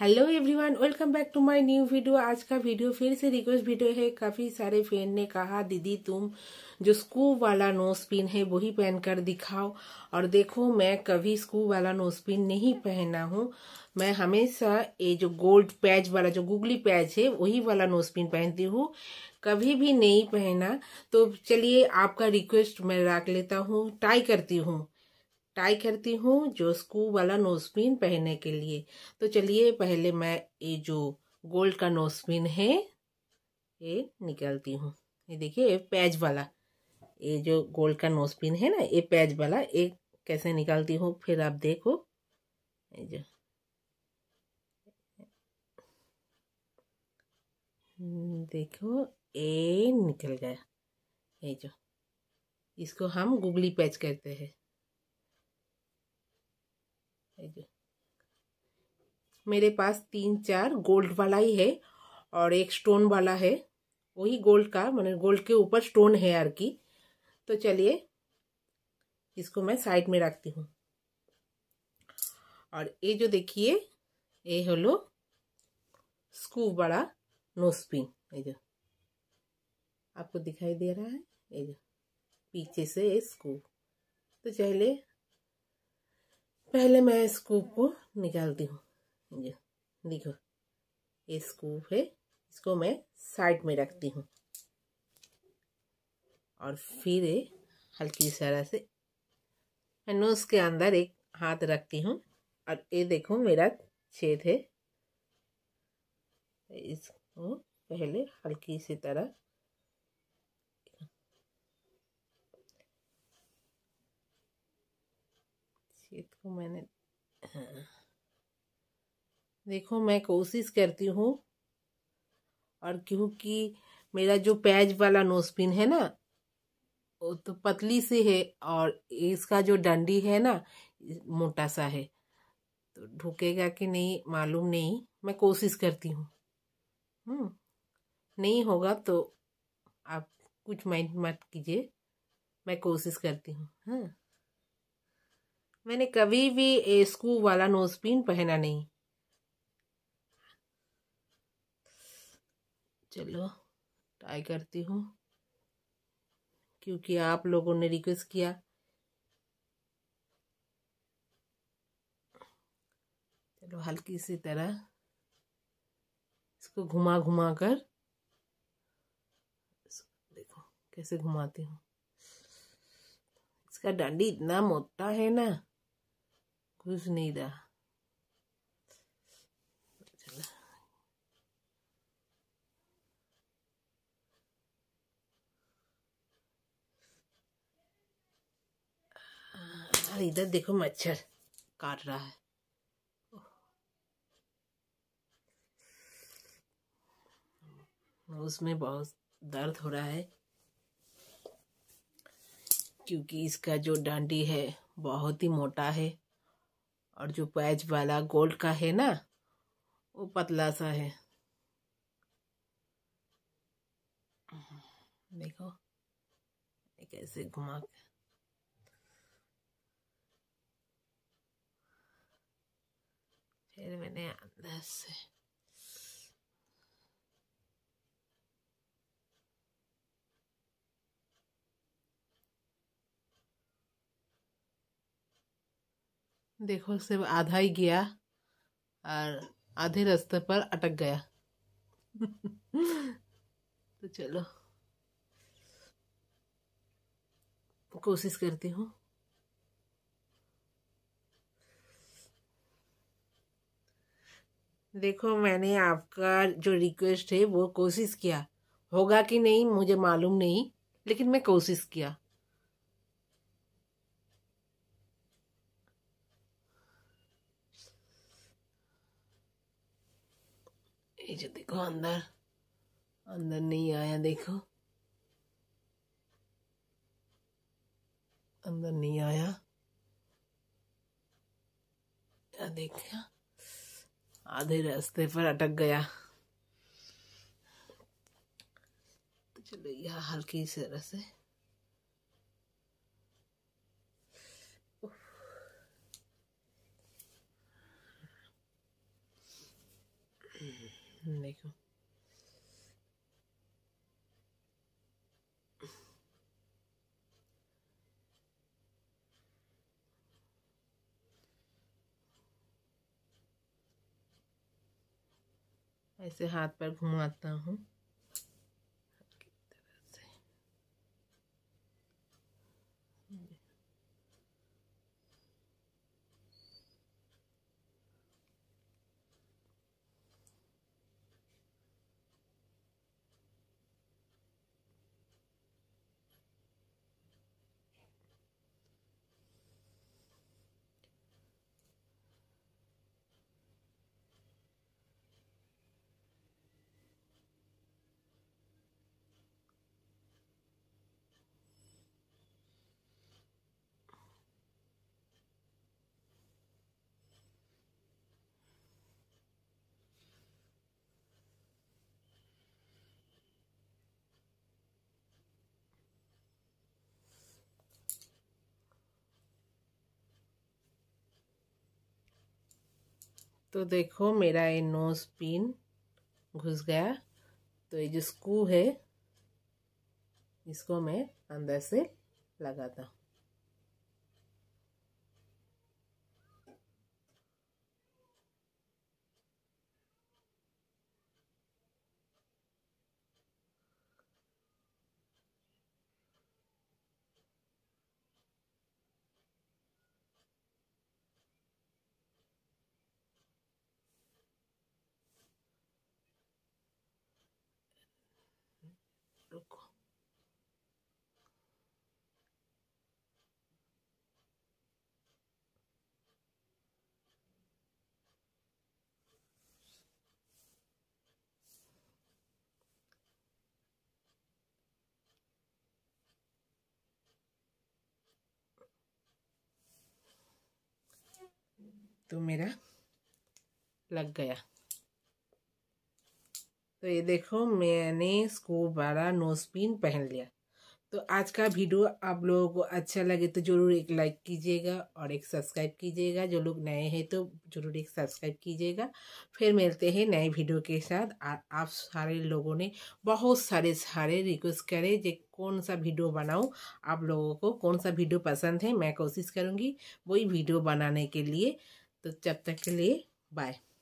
Hello everyone welcome back to my new video आज का video फिर से रिक्वेस्ट वीडियो है काफी सारे फैन ने कहा दीदी तुम जो स्कूब वाला नोज पिन है वही पहन कर दिखाओ और देखो मैं कभी स्कूब वाला नोज पिन नहीं पहना हूँ मैं हमेशा ये जो गोल्ड पैच वाला जो गुगली पैच है वही वाला नोज पिन पहनती हूँ कभी भी नहीं पहना तो चलिए आपका रिक्वेस्ट मैं रख लेता हूँ ट्राई करती हूँ टाई करती हूँ जो स्कू वाला नोजपिन पहनने के लिए तो चलिए पहले मैं ये जो गोल्ड का नोजपिन है ये निकालती हूँ ये देखिए पैज वाला ये जो गोल्ड का नोजपिन है ना ये पैज वाला ये कैसे निकालती हूँ फिर आप देखो ये जो देखो ये निकल गया ये जो इसको हम गुगली पैच कहते हैं देखिए मेरे पास तीन चार गोल्ड वाला ही है और एक स्टोन वाला है वही गोल्ड का मैंने गोल्ड के ऊपर स्टोन है यार की तो चलिए इसको मैं साइड में रखती हूँ और ये जो देखिए ये हलो स्कूप बड़ा नोस्पिन ये जो आपको दिखाई दे रहा है ये जो पीछे से ये स्कूप तो चलिए पहले मैं स्कूप को निकालती हूँ ये देखो ये स्कूप है इसको मैं साइड में रखती हूँ और फिर हल्की सारा से मैं नोज के अंदर एक हाथ रखती हूँ और ये देखो मेरा छेद है इसको पहले हल्की सी तरह छेद को तो मैंने हाँ। देखो मैं कोशिश करती हूँ और क्योंकि मेरा जो पैज वाला नोजपिन है ना वो तो पतली सी है और इसका जो डंडी है ना मोटा सा है तो ढुकेगा कि नहीं मालूम नहीं मैं कोशिश करती हूँ हम्म, नहीं होगा तो आप कुछ माइंड मत कीजिए मैं कोशिश करती हूँ हाँ मैंने कभी भी स्कू वाला नोजपिन पहना नहीं चलो ट्राई करती हूँ क्योंकि आप लोगों ने रिक्वेस्ट किया चलो हल्की सी तरह इसको घुमा घुमा कर देखो कैसे घुमाती हूँ इसका डंडी इतना मोटा है ना कुछ नहीं था इधर देखो मच्छर काट रहा है उसमें बहुत दर्द हो रहा है क्योंकि इसका जो डांडी है बहुत ही मोटा है और जो पैच वाला गोल्ड का है ना वो पतला सा है देखो कैसे घुमा के फिर मैंने अंदर से देखो सिर्फ आधा ही गया और आधे रास्ते पर अटक गया तो चलो कोशिश करती हूँ देखो मैंने आपका जो रिक्वेस्ट है वो कोशिश किया होगा कि नहीं मुझे मालूम नहीं लेकिन मैं कोशिश किया ये जो देखो अंदर अंदर नहीं आया देखो अंदर नहीं आया क्या देखा आधे रास्ते पर अटक गया तो चलो यह हल्की तरह से देखो ऐसे हाथ पर घुमाता हूँ तो देखो मेरा ये नोज़ पिन घुस गया तो ये जो स्क्रू है इसको मैं अंदर से लगाता हूँ loco. Tú mira las gaya. तो ये देखो मैंने स्कोप वाला नोज पिन पहन लिया तो आज का वीडियो आप लोगों को अच्छा लगे तो ज़रूर एक लाइक कीजिएगा और एक सब्सक्राइब कीजिएगा जो लोग नए हैं तो ज़रूर एक सब्सक्राइब कीजिएगा फिर मिलते हैं नए वीडियो के साथ आ, आप सारे लोगों ने बहुत सारे सारे रिक्वेस्ट करे जो कौन सा वीडियो बनाऊं आप लोगों को कौन सा वीडियो पसंद है मैं कोशिश करूँगी वही वीडियो बनाने के लिए तो जब तक के लिए बाय